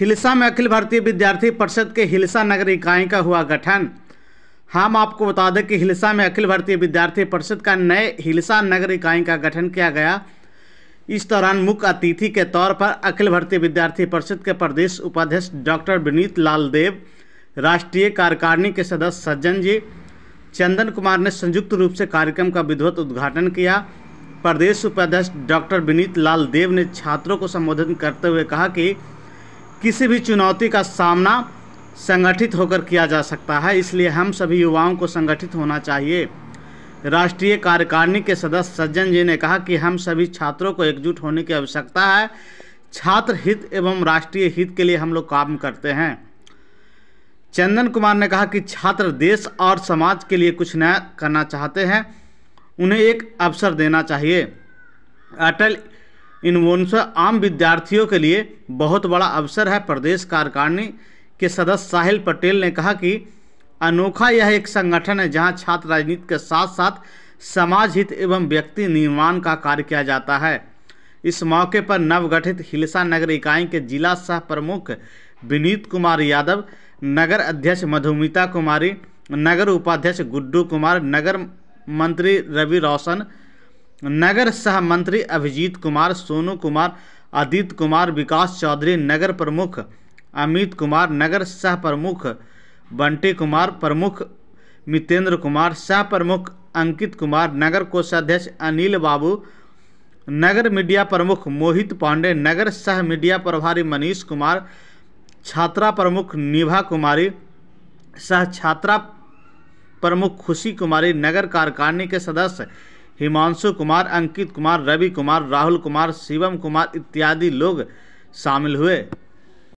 हिलसा में अखिल भारतीय विद्यार्थी परिषद के हिलसा नगर इकाई का हुआ गठन हम आपको बता दें कि हिलसा में अखिल भारतीय विद्यार्थी परिषद का नए हिलसा नगर इकाई का गठन किया गया इस दौरान मुख्य अतिथि के तौर पर अखिल भारतीय विद्यार्थी परिषद के प्रदेश उपाध्यक्ष डॉक्टर विनीत लाल देव राष्ट्रीय कार्यकारिणी के सदस्य सज्जन जी चंदन कुमार ने संयुक्त रूप से कार्यक्रम का विधिवत उद्घाटन किया प्रदेश उपाध्यक्ष डॉक्टर विनीत लाल देव ने छात्रों को संबोधित करते हुए कहा कि किसी भी चुनौती का सामना संगठित होकर किया जा सकता है इसलिए हम सभी युवाओं को संगठित होना चाहिए राष्ट्रीय कार्यकारिणी के सदस्य सज्जन जी ने कहा कि हम सभी छात्रों को एकजुट होने की आवश्यकता है छात्र हित एवं राष्ट्रीय हित के लिए हम लोग काम करते हैं चंदन कुमार ने कहा कि छात्र देश और समाज के लिए कुछ नया करना चाहते हैं उन्हें एक अवसर देना चाहिए अटल इनवोनसा आम विद्यार्थियों के लिए बहुत बड़ा अवसर है प्रदेश कार्यकारिणी के सदस्य साहिल पटेल ने कहा कि अनोखा यह एक संगठन है जहां छात्र राजनीति के साथ साथ समाज हित एवं व्यक्ति निर्माण का कार्य किया जाता है इस मौके पर नवगठित हिलसा नगर इकाई के जिला सह प्रमुख विनीत कुमार यादव नगर अध्यक्ष मधुमिता कुमारी नगर उपाध्यक्ष गुड्डू कुमार नगर मंत्री रवि रौशन नगर सह मंत्री अभिजीत कुमार सोनू कुमार आदित्य कुमार विकास चौधरी नगर प्रमुख अमित कुमार नगर सह प्रमुख बंटी कुमार प्रमुख मितेंद्र कुमार सह प्रमुख अंकित कुमार नगर कोषाध्यक्ष अनिल बाबू नगर मीडिया प्रमुख मोहित पांडे नगर सह मीडिया प्रभारी मनीष कुमार छात्रा प्रमुख निभा कुमारी सह छात्रा प्रमुख खुशी कुमारी नगर कार्यकारिणी के सदस्य हिमांशु कुमार अंकित कुमार रवि कुमार राहुल कुमार शिवम कुमार इत्यादि लोग शामिल हुए